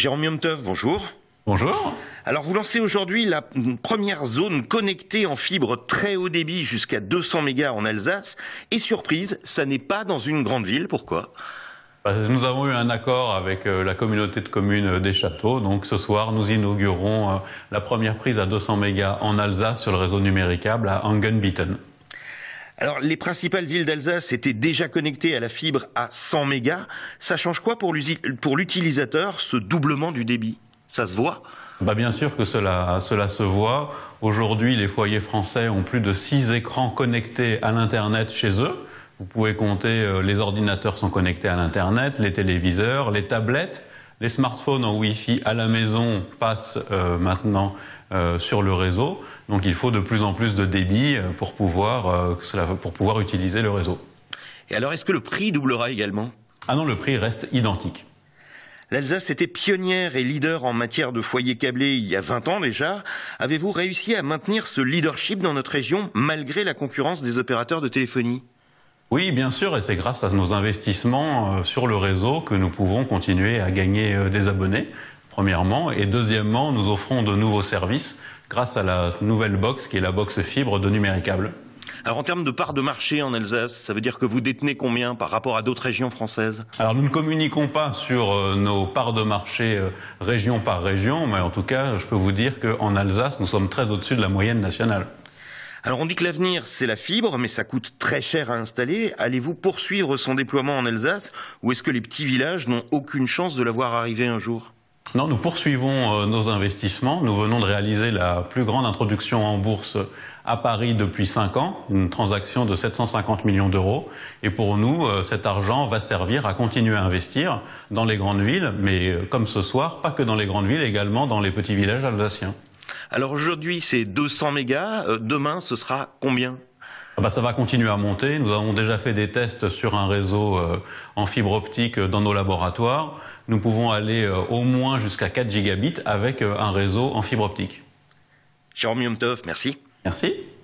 Jérôme Yomteuf, bonjour. Bonjour. Alors vous lancez aujourd'hui la première zone connectée en fibre très haut débit jusqu'à 200 mégas en Alsace. Et surprise, ça n'est pas dans une grande ville. Pourquoi nous avons eu un accord avec euh, la communauté de communes des Châteaux. Donc ce soir, nous inaugurons euh, la première prise à 200 mégas en Alsace sur le réseau numéricable à Angenbieten. Alors, les principales villes d'Alsace étaient déjà connectées à la fibre à 100 mégas. Ça change quoi pour l'utilisateur, ce doublement du débit Ça se voit bah bien sûr que cela, cela se voit. Aujourd'hui, les foyers français ont plus de 6 écrans connectés à l'Internet chez eux. Vous pouvez compter, euh, les ordinateurs sont connectés à l'Internet, les téléviseurs, les tablettes. Les smartphones en Wi-Fi à la maison passent euh, maintenant euh, sur le réseau, donc il faut de plus en plus de débit euh, pour pouvoir, pour pouvoir utiliser le réseau. Et alors, est-ce que le prix doublera également Ah non, le prix reste identique. L'Alsace était pionnière et leader en matière de foyers câblés il y a 20 ans déjà. Avez-vous réussi à maintenir ce leadership dans notre région malgré la concurrence des opérateurs de téléphonie oui, bien sûr, et c'est grâce à nos investissements euh, sur le réseau que nous pouvons continuer à gagner euh, des abonnés, premièrement, et deuxièmement, nous offrons de nouveaux services grâce à la nouvelle box qui est la box fibre de Numéricable. Alors en termes de part de marché en Alsace, ça veut dire que vous détenez combien par rapport à d'autres régions françaises Alors nous ne communiquons pas sur euh, nos parts de marché région par région, mais en tout cas, je peux vous dire qu'en Alsace, nous sommes très au-dessus de la moyenne nationale. Alors on dit que l'avenir c'est la fibre, mais ça coûte très cher à installer. Allez-vous poursuivre son déploiement en Alsace ou est-ce que les petits villages n'ont aucune chance de l'avoir voir un jour Non, nous poursuivons euh, nos investissements. Nous venons de réaliser la plus grande introduction en bourse à Paris depuis 5 ans, une transaction de 750 millions d'euros. Et pour nous, euh, cet argent va servir à continuer à investir dans les grandes villes, mais euh, comme ce soir, pas que dans les grandes villes, également dans les petits villages alsaciens. Alors aujourd'hui, c'est 200 mégas. Euh, demain, ce sera combien ah bah ça va continuer à monter. Nous avons déjà fait des tests sur un réseau euh, en fibre optique euh, dans nos laboratoires. Nous pouvons aller au moins jusqu'à 4 gigabits avec un réseau en fibre optique. merci. Merci.